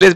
Beleza,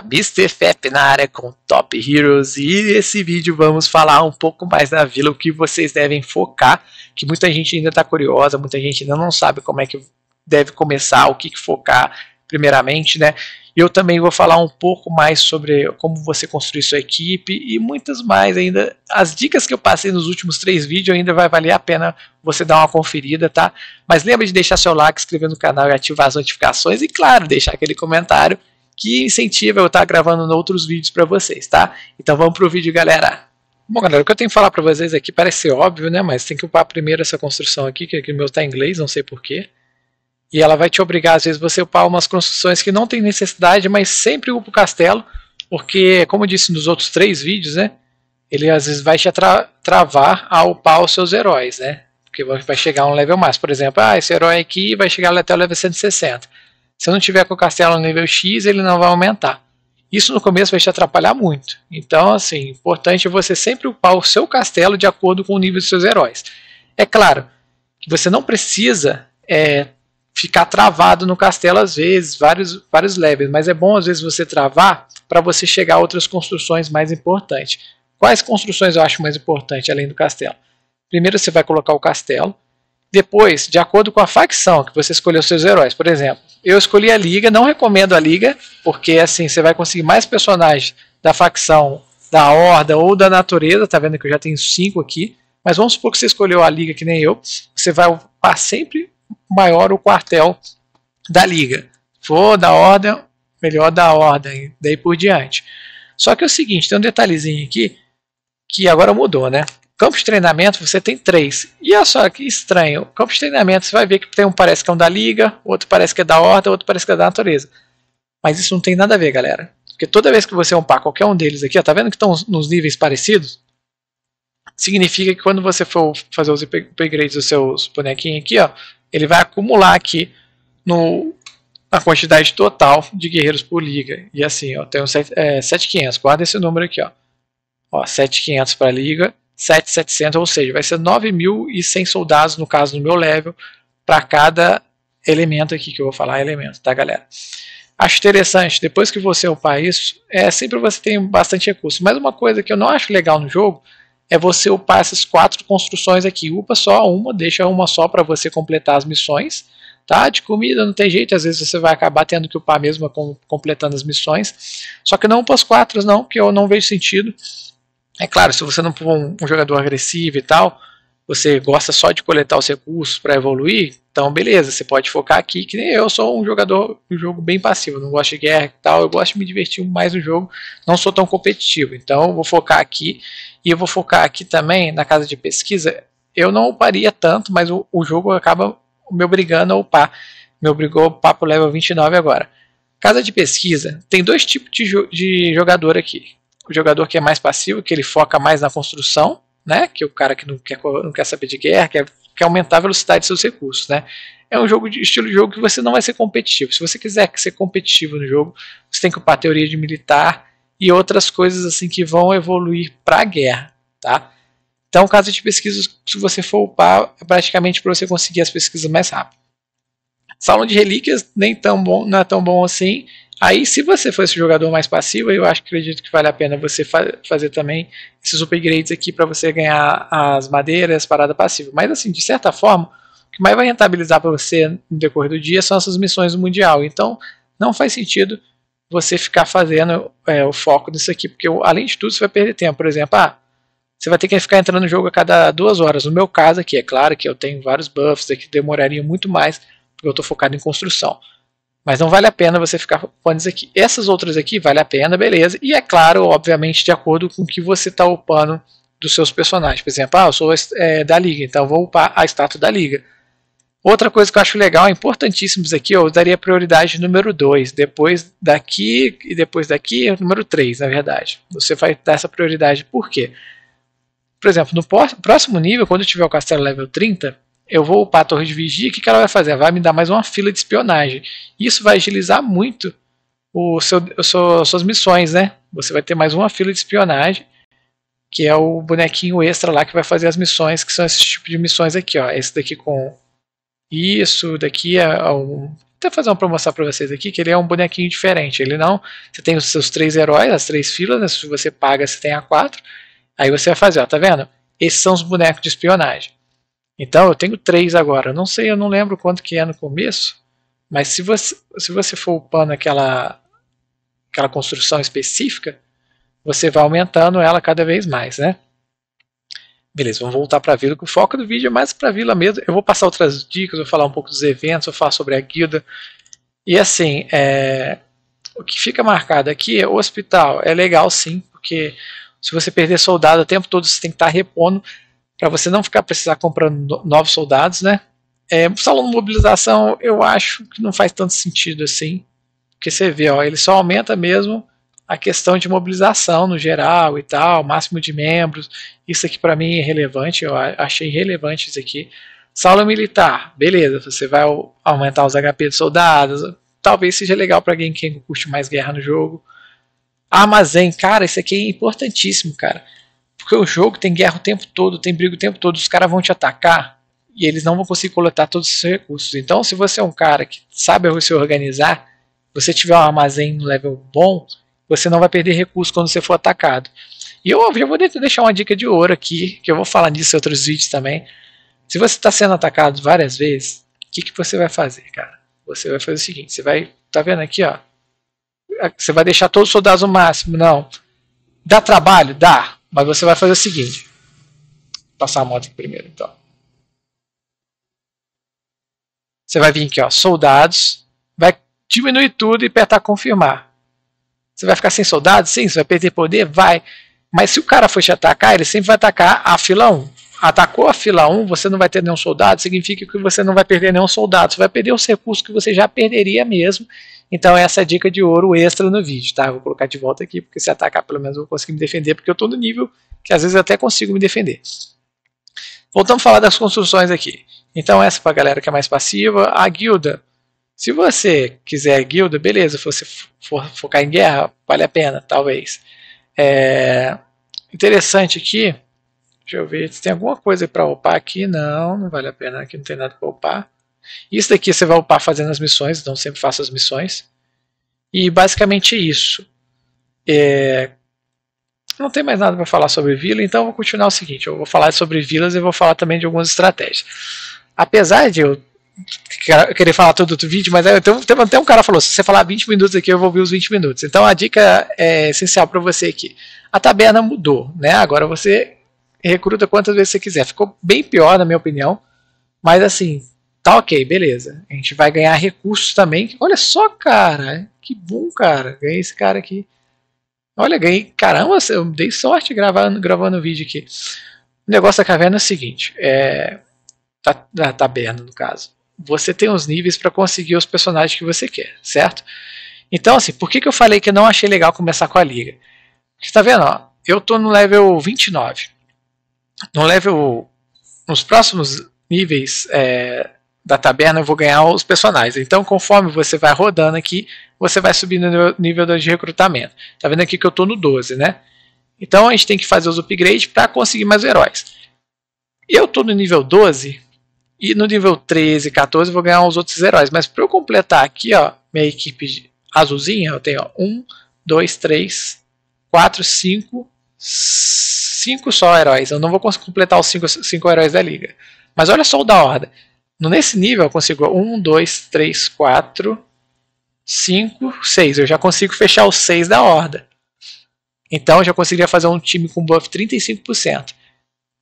beleza? Mr. Fep na área com Top Heroes e nesse vídeo vamos falar um pouco mais da vila, o que vocês devem focar, que muita gente ainda está curiosa, muita gente ainda não sabe como é que deve começar, o que, que focar primeiramente, né? Eu também vou falar um pouco mais sobre como você construir sua equipe e muitas mais ainda. As dicas que eu passei nos últimos três vídeos ainda vai valer a pena você dar uma conferida, tá? Mas lembre de deixar seu like, inscrever no canal e ativar as notificações e, claro, deixar aquele comentário que incentiva eu estar gravando outros vídeos para vocês, tá? Então vamos pro vídeo, galera. Bom, galera, o que eu tenho que falar para vocês aqui parece ser óbvio, né? Mas tem que upar primeiro essa construção aqui, que aqui o meu tá em inglês, não sei porquê. E ela vai te obrigar, às vezes, você upar umas construções que não tem necessidade, mas sempre upa o castelo, porque, como eu disse nos outros três vídeos, né? Ele às vezes vai te tra travar a upar os seus heróis, né? Porque vai chegar a um level mais. Por exemplo, ah, esse herói aqui vai chegar até o level 160 se eu não tiver com o castelo no nível X, ele não vai aumentar. Isso no começo vai te atrapalhar muito. Então, assim, importante é você sempre upar o seu castelo de acordo com o nível dos seus heróis. É claro que você não precisa é, ficar travado no castelo às vezes, vários, vários levels, mas é bom às vezes você travar para você chegar a outras construções mais importantes. Quais construções eu acho mais importante além do castelo? Primeiro você vai colocar o castelo, depois, de acordo com a facção que você escolheu seus heróis, por exemplo, eu escolhi a Liga, não recomendo a Liga, porque assim você vai conseguir mais personagens da facção da Horda ou da Natureza, tá vendo que eu já tenho cinco aqui. Mas vamos supor que você escolheu a Liga que nem eu, você vai ocupar sempre maior o quartel da Liga. for da Horda, melhor da Ordem, daí por diante. Só que é o seguinte, tem um detalhezinho aqui que agora mudou, né? Campo de treinamento você tem três. E olha só que estranho. Campo de treinamento você vai ver que tem um parece que é um da liga, outro parece que é da horda, outro parece que é da natureza. Mas isso não tem nada a ver, galera. Porque toda vez que você umpar qualquer um deles aqui, ó, tá vendo que estão nos níveis parecidos? Significa que quando você for fazer os upgrades dos seus bonequinhos aqui, ó, ele vai acumular aqui no, na quantidade total de guerreiros por liga. E assim, ó, tem um 7.500. É, Guarda esse número aqui, ó. ó 7.500 para liga 7.700, ou seja, vai ser 9.100 soldados, no caso do meu level, para cada elemento aqui que eu vou falar, elemento, tá galera? Acho interessante, depois que você upar isso, é sempre você tem bastante recurso, mas uma coisa que eu não acho legal no jogo, é você upar essas quatro construções aqui, upa só uma, deixa uma só para você completar as missões, tá? De comida não tem jeito, às vezes você vai acabar tendo que upar mesmo completando as missões, só que não upa as quatro não, que eu não vejo sentido, é claro, se você não for um, um jogador agressivo e tal, você gosta só de coletar os recursos para evoluir, então beleza, você pode focar aqui, que nem eu sou um jogador de jogo bem passivo, não gosto de guerra e tal, eu gosto de me divertir mais no jogo, não sou tão competitivo, então vou focar aqui, e eu vou focar aqui também na casa de pesquisa, eu não uparia tanto, mas o, o jogo acaba me obrigando a upar, me obrigou a upar pro level 29 agora. Casa de pesquisa, tem dois tipos de, jo de jogador aqui, o jogador que é mais passivo, que ele foca mais na construção, né? Que é o cara que não quer, não quer saber de guerra, quer, quer aumentar a velocidade de seus recursos, né? É um jogo de estilo de jogo que você não vai ser competitivo. Se você quiser ser competitivo no jogo, você tem que upar teoria de militar e outras coisas assim que vão evoluir para a guerra, tá? Então, caso de pesquisa, se você for upar, é praticamente para você conseguir as pesquisas mais rápido. Salão de relíquias nem tão bom, não é tão bom assim Aí, se você for esse jogador mais passivo, eu acho que acredito que vale a pena você fa fazer também esses upgrades aqui para você ganhar as madeiras, parada passiva. Mas, assim, de certa forma, o que mais vai rentabilizar para você no decorrer do dia são essas missões do Mundial. Então, não faz sentido você ficar fazendo é, o foco nisso aqui, porque além de tudo você vai perder tempo. Por exemplo, ah, você vai ter que ficar entrando no jogo a cada duas horas. No meu caso aqui, é claro que eu tenho vários buffs é que demoraria muito mais, porque eu estou focado em construção. Mas não vale a pena você ficar upando aqui. Essas outras aqui vale a pena, beleza. E é claro, obviamente, de acordo com o que você está upando dos seus personagens. Por exemplo, ah, eu sou é, da liga, então vou upar a estátua da liga. Outra coisa que eu acho legal, importantíssimos aqui, eu daria prioridade número 2, depois daqui e depois daqui, número 3, na verdade. Você vai dar essa prioridade por quê? Por exemplo, no próximo nível, quando eu tiver o castelo level 30, eu vou upar a torre de vigia, o que, que ela vai fazer? Vai me dar mais uma fila de espionagem. Isso vai agilizar muito o seu, o seu, suas missões, né? Você vai ter mais uma fila de espionagem, que é o bonequinho extra lá que vai fazer as missões, que são esse tipo de missões aqui, ó. Esse daqui com isso, daqui é um. Vou até fazer uma promoção para vocês aqui, que ele é um bonequinho diferente. Ele não. Você tem os seus três heróis, as três filas, né? Se você paga, você tem a quatro. Aí você vai fazer, ó, tá vendo? Esses são os bonecos de espionagem. Então eu tenho três agora. Eu não sei, eu não lembro quanto que é no começo, mas se você, se você for upando aquela, aquela construção específica, você vai aumentando ela cada vez mais, né? Beleza, vamos voltar para a vila, que o foco do vídeo é mais para a vila mesmo. Eu vou passar outras dicas, vou falar um pouco dos eventos, vou falar sobre a guilda. E assim, é, o que fica marcado aqui é o hospital. É legal sim, porque se você perder soldado o tempo todo, você tem que estar tá repondo para você não ficar precisar comprando novos soldados, né? É, salão de mobilização eu acho que não faz tanto sentido assim, porque você vê, ó, ele só aumenta mesmo a questão de mobilização no geral e tal, máximo de membros. Isso aqui para mim é relevante, eu achei relevante isso aqui. Salão militar, beleza, você vai aumentar os HP dos soldados, talvez seja legal para alguém que curte mais guerra no jogo. Armazém, cara, isso aqui é importantíssimo, cara. Porque o jogo tem guerra o tempo todo, tem briga o tempo todo, os caras vão te atacar e eles não vão conseguir coletar todos os seus recursos. Então, se você é um cara que sabe se organizar, você tiver um armazém no level bom, você não vai perder recursos quando você for atacado. E eu já vou deixar uma dica de ouro aqui, que eu vou falar nisso em outros vídeos também. Se você está sendo atacado várias vezes, o que, que você vai fazer, cara? Você vai fazer o seguinte, você vai, tá vendo aqui, ó? Você vai deixar todos os soldados no máximo, não. Dá trabalho? Dá. Mas você vai fazer o seguinte. Vou passar a moto aqui primeiro, então. Você vai vir aqui, ó, soldados, vai diminuir tudo e apertar confirmar. Você vai ficar sem soldados? Sim. Você vai perder poder? Vai. Mas se o cara for te atacar, ele sempre vai atacar a fila 1. Atacou a fila 1, você não vai ter nenhum soldado, significa que você não vai perder nenhum soldado. Você vai perder os recursos que você já perderia mesmo então essa é a dica de ouro extra no vídeo, tá? vou colocar de volta aqui, porque se atacar pelo menos eu vou conseguir me defender, porque eu estou no nível que às vezes eu até consigo me defender. Voltamos a falar das construções aqui. Então essa para a galera que é mais passiva, a guilda. Se você quiser guilda, beleza, se você for focar em guerra, vale a pena, talvez. É interessante aqui, deixa eu ver se tem alguma coisa para upar aqui, não, não vale a pena, aqui não tem nada para upar. Isso daqui você vai upar fazendo as missões, então sempre faço as missões. E basicamente isso. É... Não tem mais nada para falar sobre vila, então vou continuar o seguinte: eu vou falar sobre vilas e vou falar também de algumas estratégias. Apesar de eu querer falar todo o vídeo, mas tem, até um cara falou: se você falar 20 minutos aqui, eu vou ouvir os 20 minutos. Então a dica é essencial para você aqui. A taberna mudou, né? Agora você recruta quantas vezes você quiser. Ficou bem pior, na minha opinião, mas assim, Tá ok, beleza. A gente vai ganhar recursos também. Olha só, cara. Que bom, cara. Ganhei esse cara aqui. Olha, ganhei. Caramba, eu dei sorte gravando, gravando o vídeo aqui. O negócio da caverna é o seguinte: é, da, tá, da taberna, no caso. Você tem os níveis para conseguir os personagens que você quer, certo? Então, assim, por que, que eu falei que eu não achei legal começar com a liga? Porque tá vendo, ó, eu tô no level 29. No level. Nos próximos níveis é, da taberna, eu vou ganhar os personagens. Então, conforme você vai rodando aqui, você vai subindo o nível de recrutamento. Tá vendo aqui que eu estou no 12, né? Então, a gente tem que fazer os upgrades para conseguir mais heróis. Eu estou no nível 12 e no nível 13, 14 vou ganhar os outros heróis. Mas para eu completar aqui, ó, minha equipe azulzinha, eu tenho 1, 2, 3, 4, 5, 5 só heróis. Eu não vou completar os 5 heróis da liga. Mas olha só o da horda. Nesse nível eu consigo 1, 2, 3, 4, 5, 6. Eu já consigo fechar os 6 da horda. Então eu já conseguiria fazer um time com buff 35%.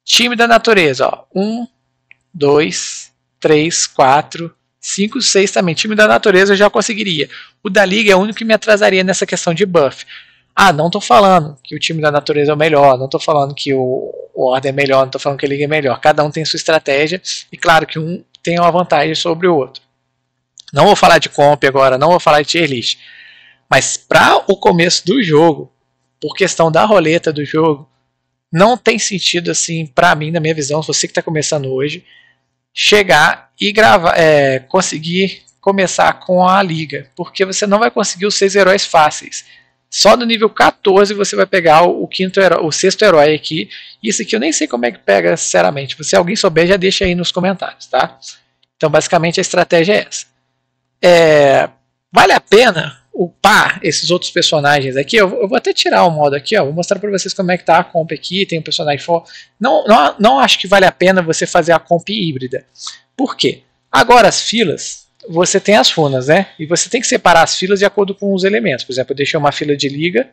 Time da natureza, ó. 1, 2, 3, 4, 5, 6 também. Time da natureza eu já conseguiria. O da liga é o único que me atrasaria nessa questão de buff. Ah, não estou falando que o time da natureza é o melhor, não estou falando que o, o Order é melhor, não estou falando que a Liga é melhor. Cada um tem sua estratégia, e claro que um tem uma vantagem sobre o outro. Não vou falar de comp agora, não vou falar de tier list. Mas para o começo do jogo, por questão da roleta do jogo, não tem sentido assim, para mim, na minha visão, se você que está começando hoje, chegar e gravar, é, conseguir começar com a liga, porque você não vai conseguir os seis heróis fáceis. Só no nível 14 você vai pegar o, quinto herói, o sexto herói aqui. Isso aqui eu nem sei como é que pega, sinceramente. Se alguém souber, já deixa aí nos comentários, tá? Então, basicamente, a estratégia é essa. É, vale a pena upar esses outros personagens aqui? Eu, eu vou até tirar o modo aqui, ó. Vou mostrar para vocês como é que tá a comp aqui. Tem um personagem for. Não, não, não acho que vale a pena você fazer a comp híbrida. Por quê? Agora as filas você tem as funas, né? E você tem que separar as filas de acordo com os elementos. Por exemplo, eu deixei uma fila de liga,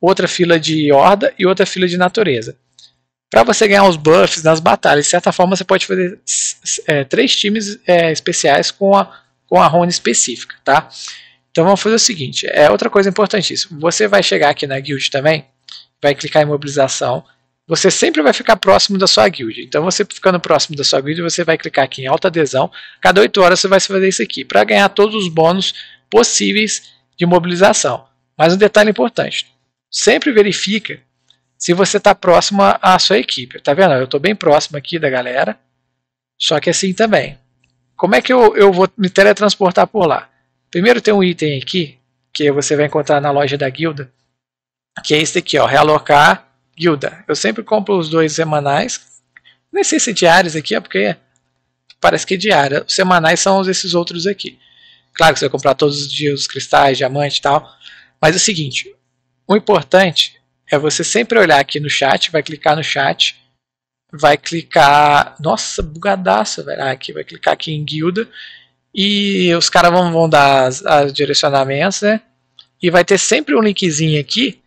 outra fila de horda e outra fila de natureza. Para você ganhar os buffs nas batalhas, de certa forma, você pode fazer é, três times é, especiais com a, com a rune específica, tá? Então vamos fazer o seguinte, é outra coisa importantíssima. Você vai chegar aqui na guild também, vai clicar em mobilização, você sempre vai ficar próximo da sua guild. Então, você ficando próximo da sua guild, você vai clicar aqui em alta adesão. Cada 8 horas você vai fazer isso aqui para ganhar todos os bônus possíveis de mobilização. Mas um detalhe importante: sempre verifica se você está próximo à sua equipe. Tá vendo? Eu estou bem próximo aqui da galera. Só que assim também. Como é que eu, eu vou me teletransportar por lá? Primeiro tem um item aqui que você vai encontrar na loja da guilda, que é esse aqui, ó, realocar Guilda. Eu sempre compro os dois semanais. Nem sei se diários aqui é porque parece que é diário. Os semanais são esses outros aqui. Claro que você vai comprar todos os dias os cristais, diamante e tal. Mas é o seguinte: o importante é você sempre olhar aqui no chat, vai clicar no chat, vai clicar. Nossa, bugadaça, velho. Ah, aqui, vai clicar aqui em guilda. E os caras vão, vão dar os as direcionamentos, né? E vai ter sempre um linkzinho aqui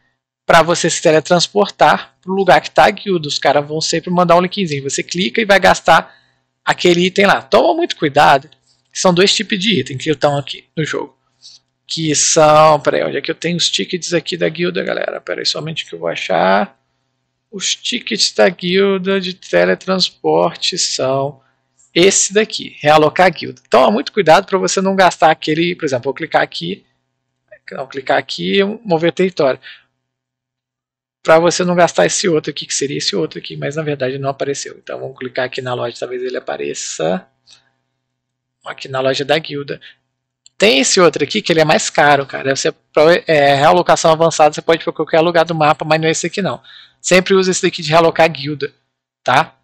para você se teletransportar para o lugar que está a guilda. Os caras vão sempre mandar um linkzinho. Você clica e vai gastar aquele item lá. Toma muito cuidado. São dois tipos de item que estão aqui no jogo. Que são. Peraí, onde é que eu tenho os tickets aqui da guilda, galera? Peraí, somente que eu vou achar. Os tickets da guilda de teletransporte são esse daqui, realocar a guilda. Toma então, muito cuidado para você não gastar aquele, por exemplo, vou clicar aqui, não clicar aqui, mover território para você não gastar esse outro aqui, que seria esse outro aqui, mas na verdade não apareceu. Então vamos clicar aqui na loja, talvez ele apareça. Aqui na loja da guilda. Tem esse outro aqui que ele é mais caro, cara. Você, pra, é, realocação avançada você pode ir para qualquer lugar do mapa, mas não é esse aqui não. Sempre usa esse daqui de realocar guilda, tá?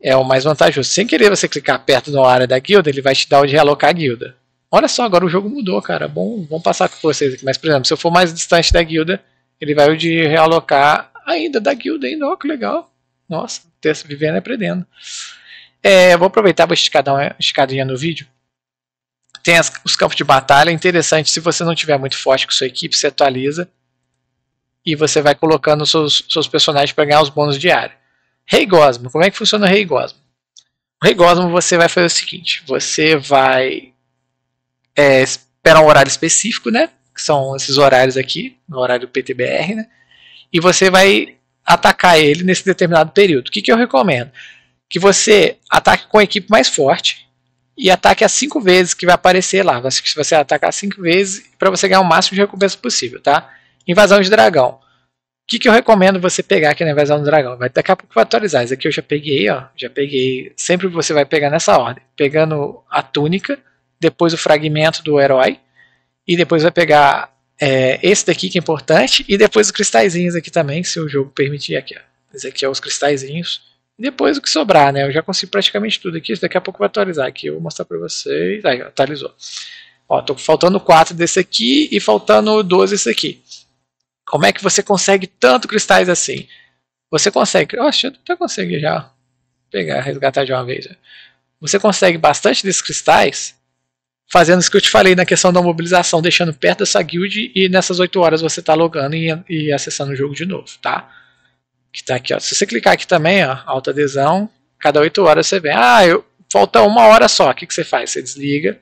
É o mais vantajoso. Sem querer você clicar perto da área da guilda, ele vai te dar o de realocar guilda. Olha só, agora o jogo mudou, cara. Bom, vamos passar com vocês aqui. Mas, por exemplo, se eu for mais distante da guilda, ele vai o de realocar ainda da guilda ainda, ó, que legal. Nossa, terça vivendo e aprendendo. É, é vou aproveitar para esticar uma esticadinha no vídeo. Tem as, os campos de batalha, é interessante, se você não tiver muito forte com sua equipe, você atualiza e você vai colocando seus, seus personagens para ganhar os bônus diários. Rei Gosmo, como é que funciona o Rei Gosmo? O Rei Gosmo você vai fazer o seguinte, você vai é, esperar um horário específico, né? que são esses horários aqui, no horário PTBR, né? E você vai atacar ele nesse determinado período. O que, que eu recomendo? Que você ataque com a equipe mais forte e ataque as cinco vezes que vai aparecer lá. Se você atacar cinco vezes, para você ganhar o máximo de recompensa possível, tá? Invasão de dragão. O que, que eu recomendo você pegar aqui na invasão do dragão? Vai, daqui a pouco vai atualizar. Isso aqui eu já peguei, ó. Já peguei. Sempre você vai pegar nessa ordem. Pegando a túnica, depois o fragmento do herói, e depois vai pegar é, esse daqui que é importante, e depois os cristalzinhos aqui também, se o jogo permitir aqui. Ó. Esse aqui é os cristalzinhos. E depois o que sobrar, né? Eu já consigo praticamente tudo aqui, daqui a pouco vai atualizar aqui, eu vou mostrar para vocês. Aí, atualizou. Ó, tô faltando 4 desse aqui e faltando 12 desse aqui. Como é que você consegue tanto cristais assim? Você consegue... Oxe, eu até consegui já pegar, resgatar de uma vez. Né? Você consegue bastante desses cristais fazendo isso que eu te falei na questão da mobilização, deixando perto dessa guild e nessas 8 horas você está logando e, e, acessando o jogo de novo, tá? Que tá aqui, ó. Se você clicar aqui também, ó, alta adesão, cada 8 horas você vem, ah, eu, falta uma hora só, o que, que você faz? Você desliga,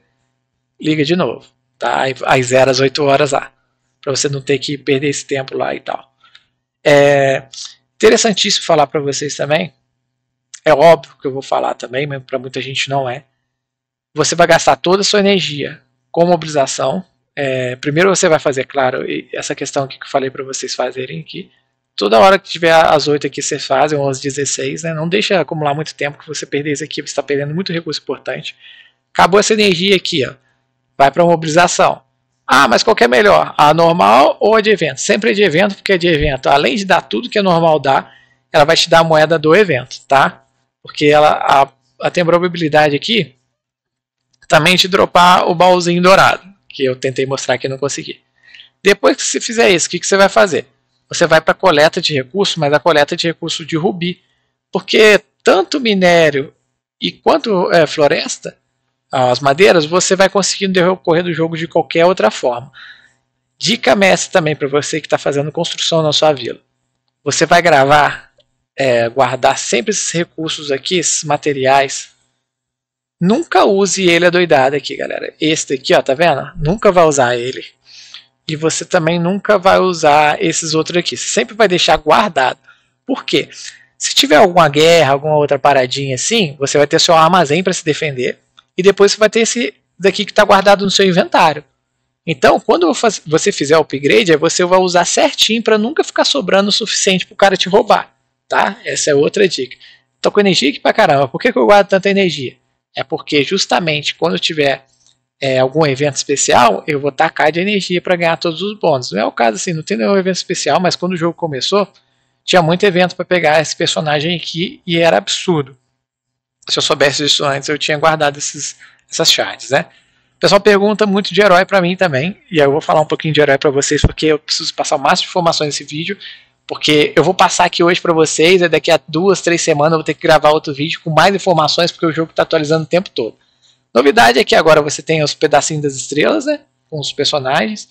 liga de novo, tá? Aí zera as 8 horas lá, para você não ter que perder esse tempo lá e tal. É interessantíssimo falar para vocês também, é óbvio que eu vou falar também, mas para muita gente não é, você vai gastar toda a sua energia com mobilização. É, primeiro você vai fazer, claro, essa questão que eu falei para vocês fazerem aqui. Toda hora que tiver as 8 aqui, vocês fazem, ou as 16, né? Não deixa acumular muito tempo que você perder isso aqui, você está perdendo muito recurso importante. Acabou essa energia aqui, ó. Vai para mobilização. Ah, mas qual é melhor? A normal ou a de evento? Sempre a de evento, porque a de evento, além de dar tudo que a normal dá, ela vai te dar a moeda do evento, tá? Porque ela, a, a tem probabilidade aqui, de dropar o baúzinho dourado, que eu tentei mostrar que não consegui. Depois que você fizer isso, o que, que você vai fazer? Você vai para a coleta de recursos, mas a coleta de recursos de rubi, porque tanto minério e quanto é, floresta, as madeiras, você vai conseguindo decorrer do jogo de qualquer outra forma. Dica mestre também para você que está fazendo construção na sua vila. Você vai gravar, é, guardar sempre esses recursos aqui, esses materiais, Nunca use ele adoidado aqui, galera. Este aqui, ó, tá vendo? Nunca vai usar ele. E você também nunca vai usar esses outros aqui. Você sempre vai deixar guardado. Por quê? Se tiver alguma guerra, alguma outra paradinha assim, você vai ter seu armazém para se defender. E depois você vai ter esse daqui que está guardado no seu inventário. Então, quando você fizer o upgrade, você vai usar certinho para nunca ficar sobrando o suficiente para o cara te roubar, tá? Essa é outra dica. Tô com energia aqui pra caramba. Por que, que eu guardo tanta energia? É porque justamente quando tiver é, algum evento especial, eu vou tacar de energia para ganhar todos os bônus. Não é o caso assim, não tem nenhum evento especial, mas quando o jogo começou, tinha muito evento para pegar esse personagem aqui e era absurdo. Se eu soubesse disso antes, eu tinha guardado esses, essas chaves, né? O pessoal pergunta muito de herói para mim também, e aí eu vou falar um pouquinho de herói para vocês, porque eu preciso passar o máximo de informações nesse vídeo, porque eu vou passar aqui hoje para vocês, e daqui a duas, três semanas eu vou ter que gravar outro vídeo com mais informações, porque o jogo está atualizando o tempo todo. Novidade é que agora você tem os pedacinhos das estrelas, né? Com os personagens.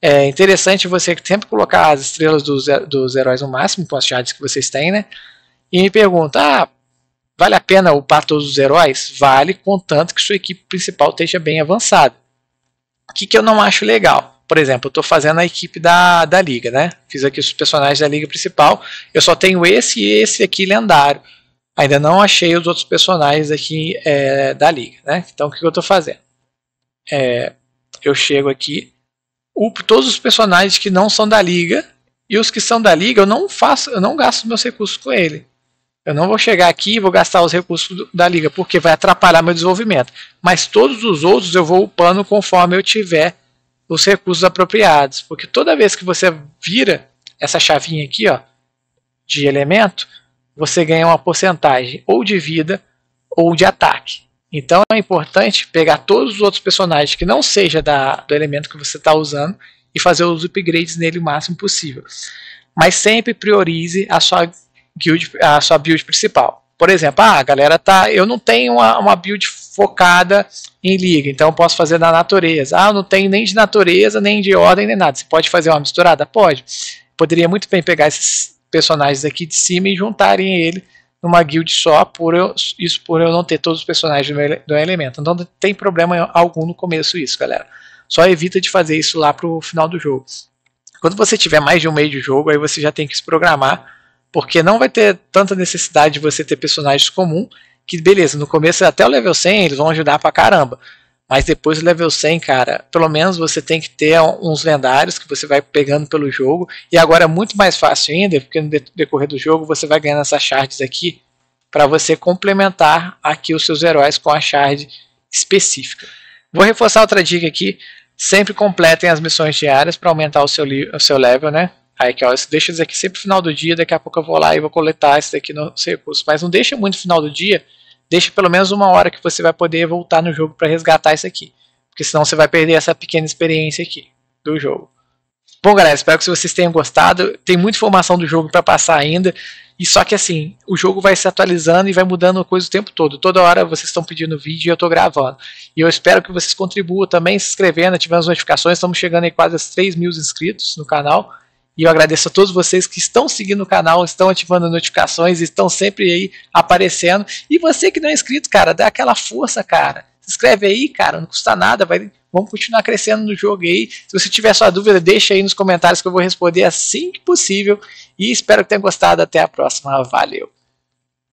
É interessante você sempre colocar as estrelas dos, dos heróis no máximo, com as chaves que vocês têm, né? E me pergunta, ah, vale a pena upar todos os heróis? Vale, contanto que sua equipe principal esteja bem avançada. O que, que eu não acho legal? por exemplo, eu estou fazendo a equipe da, da liga, né? Fiz aqui os personagens da liga principal. Eu só tenho esse e esse aqui lendário. Ainda não achei os outros personagens aqui é, da liga, né? Então o que, eu estou fazendo? É, eu chego aqui, upo todos os personagens que não são da liga e os que são da liga eu não faço, eu não gasto meus recursos com ele. Eu não vou chegar aqui e vou gastar os recursos da liga porque vai atrapalhar meu desenvolvimento. Mas todos os outros eu vou upando conforme eu tiver os recursos apropriados, porque toda vez que você vira essa chavinha aqui, ó, de elemento, você ganha uma porcentagem ou de vida ou de ataque. Então é importante pegar todos os outros personagens que não seja da, do elemento que você está usando e fazer os upgrades nele o máximo possível. Mas sempre priorize a sua guild, a sua build principal. Por exemplo, ah, galera tá, eu não tenho uma, uma build focada em liga. Então eu posso fazer na natureza. Ah, não tem nem de natureza, nem de ordem, nem nada. Você pode fazer uma misturada? Pode. Poderia muito bem pegar esses personagens aqui de cima e juntarem ele numa guild só, por eu, isso por eu não ter todos os personagens do, meu, do elemento. Então não tem problema algum no começo isso, galera. Só evita de fazer isso lá pro final do jogo. Quando você tiver mais de um meio de jogo, aí você já tem que se programar, porque não vai ter tanta necessidade de você ter personagens comum que beleza, no começo até o level 100 eles vão ajudar pra caramba. Mas depois do level 100, cara, pelo menos você tem que ter uns lendários que você vai pegando pelo jogo. E agora é muito mais fácil ainda, porque no decorrer do jogo você vai ganhando essas shards aqui para você complementar aqui os seus heróis com a shard específica. Vou reforçar outra dica aqui, sempre completem as missões diárias para aumentar o seu, o seu level, né? Aí que, ó, deixa isso aqui sempre no final do dia, daqui a pouco eu vou lá e vou coletar isso daqui no recursos. Mas não deixa muito no final do dia, deixa pelo menos uma hora que você vai poder voltar no jogo para resgatar isso aqui. Porque senão você vai perder essa pequena experiência aqui do jogo. Bom, galera, espero que vocês tenham gostado. Tem muita informação do jogo para passar ainda. E só que assim, o jogo vai se atualizando e vai mudando coisa o tempo todo. Toda hora vocês estão pedindo vídeo e eu estou gravando. E eu espero que vocês contribuam também se inscrevendo, ativando as notificações. Estamos chegando aí quase a 3 mil inscritos no canal. E eu agradeço a todos vocês que estão seguindo o canal, estão ativando notificações, estão sempre aí aparecendo. E você que não é inscrito, cara, dá aquela força, cara. Se inscreve aí, cara, não custa nada, vai, vamos continuar crescendo no jogo aí. Se você tiver sua dúvida, deixa aí nos comentários que eu vou responder assim que possível. E espero que tenham gostado. Até a próxima. Valeu!